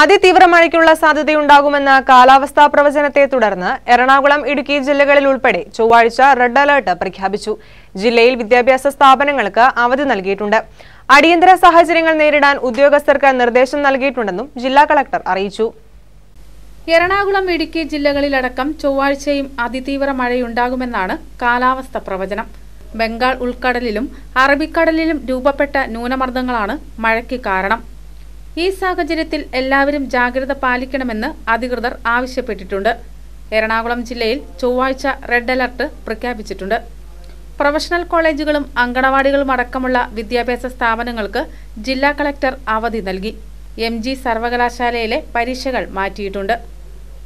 അതിതീവ്ര മഴയ്ക്കുള്ള സാധ്യതയുണ്ടാകുമെന്ന കാലാവസ്ഥാ പ്രവചനത്തെ തുടർന്ന് എറണാകുളം ഇടുക്കി ജില്ലകളിൽ ഉൾപ്പെടെ ചൊവ്വാഴ്ച റെഡ് അലർട്ട് പ്രഖ്യാപിച്ചു ജില്ലയിൽ വിദ്യാഭ്യാസ സ്ഥാപനങ്ങൾക്ക് അവധി നൽകിയിട്ടുണ്ട് അടിയന്തര സാഹചര്യങ്ങൾ നേരിടാൻ ഉദ്യോഗസ്ഥർക്ക് നിർദ്ദേശം നൽകിയിട്ടുണ്ടെന്നും ജില്ലാ കളക്ടർ അറിയിച്ചു എറണാകുളം ഇടുക്കി ജില്ലകളിലടക്കം ചൊവ്വാഴ്ചയും അതിതീവ്ര മഴയുണ്ടാകുമെന്നാണ് കാലാവസ്ഥ പ്രവചനം ബംഗാൾ ഉൾക്കടലിലും അറബിക്കടലിലും രൂപപ്പെട്ട ന്യൂനമർദ്ദങ്ങളാണ് മഴയ്ക്ക് കാരണം ഈ സാഹചര്യത്തിൽ എല്ലാവരും ജാഗ്രത പാലിക്കണമെന്ന് അധികൃതർ ആവശ്യപ്പെട്ടിട്ടുണ്ട് എറണാകുളം ജില്ലയിൽ ചൊവ്വാഴ്ച റെഡ് അലർട്ട് പ്രഖ്യാപിച്ചിട്ടുണ്ട് പ്രൊഫഷണൽ കോളേജുകളും അങ്കണവാടികളും അടക്കമുള്ള വിദ്യാഭ്യാസ സ്ഥാപനങ്ങൾക്ക് ജില്ലാ കളക്ടർ അവധി നൽകി എം ജി സർവകലാശാലയിലെ പരീക്ഷകൾ മാറ്റിയിട്ടുണ്ട്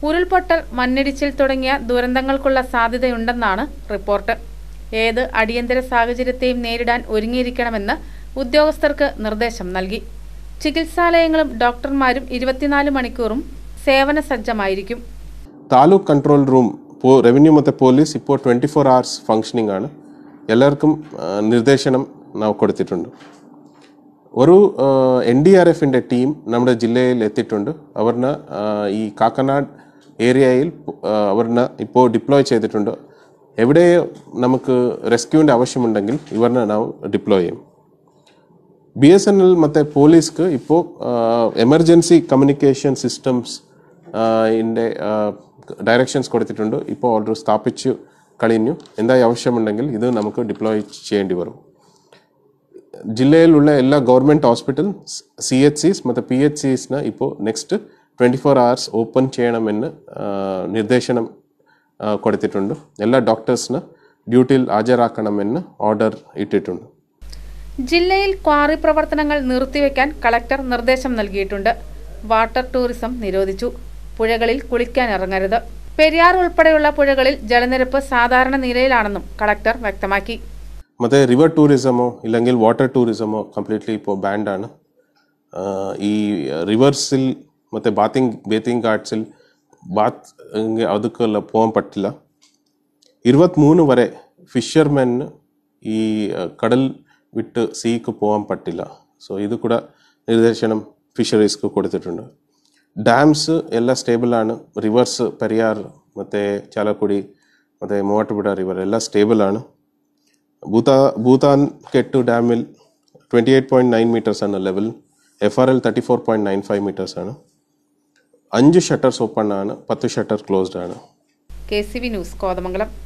ഉരുൾപൊട്ടൽ മണ്ണിടിച്ചിൽ തുടങ്ങിയ ദുരന്തങ്ങൾക്കുള്ള സാധ്യതയുണ്ടെന്നാണ് റിപ്പോർട്ട് ഏത് അടിയന്തര സാഹചര്യത്തെയും നേരിടാൻ ഒരുങ്ങിയിരിക്കണമെന്ന് ഉദ്യോഗസ്ഥർക്ക് നിർദ്ദേശം നൽകി ചികിത്സാലയങ്ങളും ഡോക്ടർമാരും ഇരുപത്തിനാല് മണിക്കൂറും സേവന സജ്ജമായിരിക്കും താലൂക്ക് കൺട്രോൾ റൂം റവന്യൂ മത്തെ പോലീസ് ഇപ്പോൾ ട്വൻറ്റി ഫോർ അവേഴ്സ് ഫംഗ്ഷനിങ് ആണ് എല്ലാവർക്കും നിർദ്ദേശനം കൊടുത്തിട്ടുണ്ട് ഒരു എൻ ഡി ആർ എഫിൻ്റെ ടീം നമ്മുടെ ജില്ലയിൽ എത്തിയിട്ടുണ്ട് അവരിന് ഈ കാക്കനാട് ഏരിയയിൽ അവരിന് ഇപ്പോൾ ഡിപ്ലോയ് ചെയ്തിട്ടുണ്ട് എവിടെ നമുക്ക് റെസ്ക്യൂവിൻ്റെ ആവശ്യമുണ്ടെങ്കിൽ ഇവരിനെ നാം ഡിപ്ലോയ് ചെയ്യും ಬಿ ಎಸ್ ಎನ್ ಎಲ್ ಮತ್ತು പോലീസ്ക്ക് ഇപ്പോൾ എമർജൻസി കമ്മ്യൂണിക്കേഷൻ സിസ്റ്റംസ് ഇൻ്റെ ഡയറക്ഷൻസ് കൊടുത്തിട്ടുണ്ട് ഇപ്പോൾ ഓൾറെഡി സ്ഥാപിച്ചു കഴിഞ്ഞു എന്തായി ആവശ്യമുണ്ടെങ്കിൽ ഇത് നമുക്ക് ഡിപ്ലോയ് ചെയ്യേണ്ടി വരും ജില്ലയിലുള്ള എല്ലാ government hospital C H Cs ಮತ್ತು പി എച്ച് സിസിന് ഇപ്പോൾ next twenty four hours open ചെയ്യണമെന്ന് നിർദ്ദേശനം കൊടുത്തിട്ടുണ്ട് എല്ലാ ഡോക്ടേഴ്സിന് ഡ്യൂട്ടിയിൽ ഹാജരാക്കണമെന്ന് ഓർഡർ ഇട്ടിട്ടുണ്ട് ജില്ലയിൽ ക്വാറി പ്രവർത്തനങ്ങൾ നിർത്തിവെക്കാൻ കളക്ടർ നിർദ്ദേശം നൽകിയിട്ടുണ്ട് വാട്ടർ ടൂറിസം നിരോധിച്ചു പുഴകളിൽ കുളിക്കാൻ ഇറങ്ങരുത് പെരിയാർ ഉൾപ്പെടെയുള്ള പുഴകളിൽ ജലനിരപ്പ് സാധാരണ നിലയിലാണെന്നും കളക്ടർ വ്യക്തമാക്കി മറ്റേ റിവർ ടൂറിസമോ ഇല്ലെങ്കിൽ വാട്ടർ ടൂറിസമോ കംപ്ലീറ്റ്ലി ഇപ്പോൾ ബാൻഡാണ് ഈ റിവേഴ്സിൽ മറ്റേ ബാത്തിങ് ബേത്തിങ് ഘാട്സിൽ ബാത്ത് അതുക്കെല്ലാം പോകാൻ പറ്റില്ല മൂന്ന് വരെ ഫിഷർമെന് ഈ കടൽ വിട്ട് സീക്ക് പോകാൻ പറ്റില്ല സോ ഇത് കൂടെ നിർദ്ദേശനം ഫിഷറീസ്ക്ക് കൊടുത്തിട്ടുണ്ട് ഡാംസ് എല്ലാം സ്റ്റേബിളാണ് റിവേഴ്സ് പെരിയാർ മറ്റേ ചാലക്കുടി മറ്റേ മൂവാറ്റുപുഴ റിവർ എല്ലാം സ്റ്റേബിളാണ് ഭൂതാ ഭൂതാൻ കെട്ടു ഡാമിൽ ട്വൻറ്റി എയ്റ്റ് പോയിൻറ്റ് നയൻ മീറ്റേഴ്സാണ് level F R L thirty four point nine five മീറ്റേഴ്സാണ് അഞ്ച് ഷട്ടർസ് ഓപ്പൺ ആണ് പത്ത് ഷട്ടർ ക്ലോസ്ഡ് ആണ് K C V news Kothamangalam